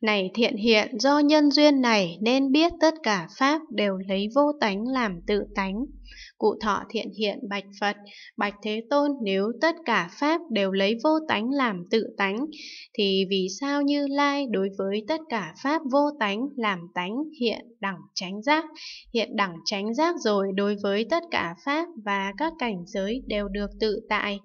này thiện hiện do nhân duyên này nên biết tất cả pháp đều lấy vô tánh làm tự tánh. Cụ thọ thiện hiện bạch Phật, bạch Thế Tôn nếu tất cả pháp đều lấy vô tánh làm tự tánh, thì vì sao Như Lai đối với tất cả pháp vô tánh làm tánh hiện đẳng tránh giác? Hiện đẳng tránh giác rồi đối với tất cả pháp và các cảnh giới đều được tự tại.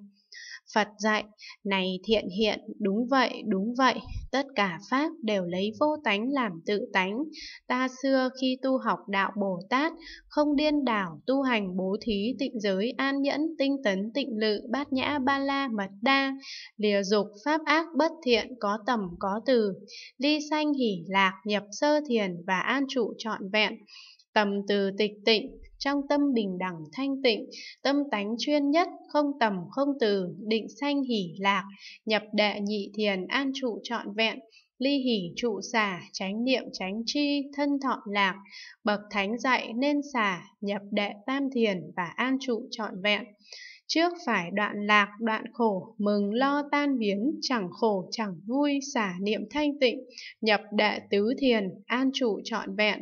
Phật dạy, này thiện hiện, đúng vậy, đúng vậy, tất cả Pháp đều lấy vô tánh làm tự tánh. Ta xưa khi tu học đạo Bồ Tát, không điên đảo, tu hành bố thí, tịnh giới, an nhẫn, tinh tấn, tịnh lự, bát nhã, ba la, mật đa, lìa dục, pháp ác, bất thiện, có tầm, có từ, ly sanh hỷ lạc, nhập sơ thiền và an trụ trọn vẹn. Tầm từ tịch tịnh, trong tâm bình đẳng thanh tịnh, tâm tánh chuyên nhất, không tầm không từ, định sanh hỷ lạc, nhập đệ nhị thiền an trụ trọn vẹn, ly hỷ trụ xả, chánh niệm chánh chi, thân thọ lạc, bậc thánh dạy nên xả, nhập đệ tam thiền và an trụ trọn vẹn. Trước phải đoạn lạc, đoạn khổ, mừng lo tan biến, chẳng khổ, chẳng vui, xả niệm thanh tịnh, nhập đệ tứ thiền, an trụ trọn vẹn,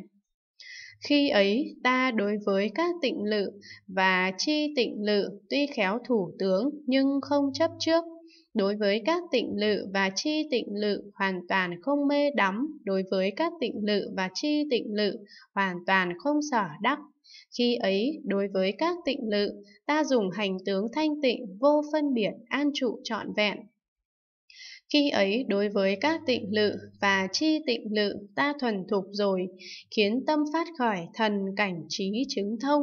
khi ấy ta đối với các tịnh lự và chi tịnh lự tuy khéo thủ tướng nhưng không chấp trước. Đối với các tịnh lự và chi tịnh lự hoàn toàn không mê đắm, đối với các tịnh lự và chi tịnh lự hoàn toàn không sở đắc. Khi ấy, đối với các tịnh lự, ta dùng hành tướng thanh tịnh vô phân biệt an trụ trọn vẹn, khi ấy đối với các tịnh lự và chi tịnh lự ta thuần thục rồi, khiến tâm phát khỏi thần cảnh trí chứng thông,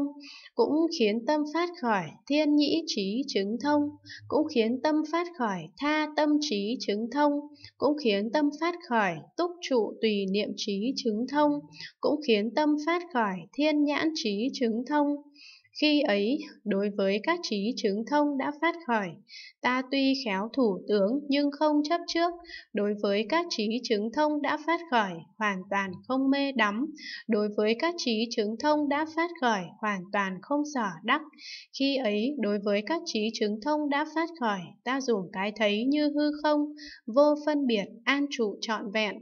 cũng khiến tâm phát khỏi thiên nhĩ trí chứng thông, cũng khiến tâm phát khỏi tha tâm trí chứng thông, cũng khiến tâm phát khỏi túc trụ tùy niệm trí chứng thông, cũng khiến tâm phát khỏi thiên nhãn trí chứng thông. Khi ấy, đối với các trí chứng thông đã phát khỏi, ta tuy khéo thủ tướng nhưng không chấp trước, đối với các trí chứng thông đã phát khỏi, hoàn toàn không mê đắm, đối với các trí chứng thông đã phát khỏi, hoàn toàn không sở đắc. Khi ấy, đối với các trí chứng thông đã phát khỏi, ta dùng cái thấy như hư không, vô phân biệt, an trụ trọn vẹn,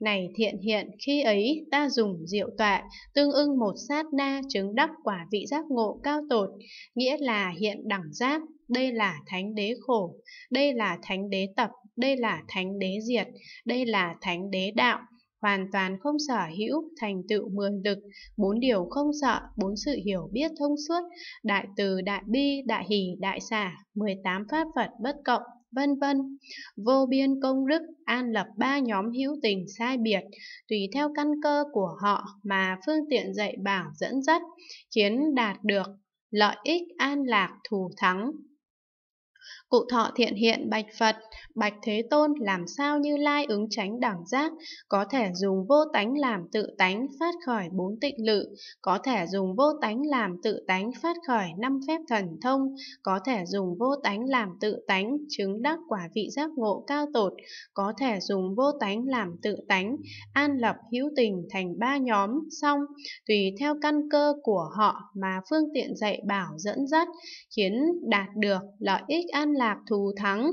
này thiện hiện, khi ấy ta dùng diệu tọa, tương ưng một sát na chứng đắc quả vị giác ngộ cao tột, nghĩa là hiện đẳng giác, đây là thánh đế khổ, đây là thánh đế tập, đây là thánh đế diệt, đây là thánh đế đạo, hoàn toàn không sở hữu, thành tựu mười lực, bốn điều không sợ, bốn sự hiểu biết thông suốt, đại từ, đại bi, đại hỷ, đại xả, 18 pháp Phật bất cộng, vân vân. Vô biên công đức an lập ba nhóm hữu tình sai biệt, tùy theo căn cơ của họ mà phương tiện dạy bảo dẫn dắt, khiến đạt được lợi ích an lạc thù thắng Cụ thọ thiện hiện bạch Phật, bạch Thế Tôn làm sao như lai ứng tránh đẳng giác, có thể dùng vô tánh làm tự tánh phát khởi bốn tịnh lự, có thể dùng vô tánh làm tự tánh phát khởi năm phép thần thông, có thể dùng vô tánh làm tự tánh chứng đắc quả vị giác ngộ cao tột, có thể dùng vô tánh làm tự tánh an lập hữu tình thành ba nhóm, xong tùy theo căn cơ của họ mà phương tiện dạy bảo dẫn dắt, khiến đạt được lợi ích an lạc thù thắng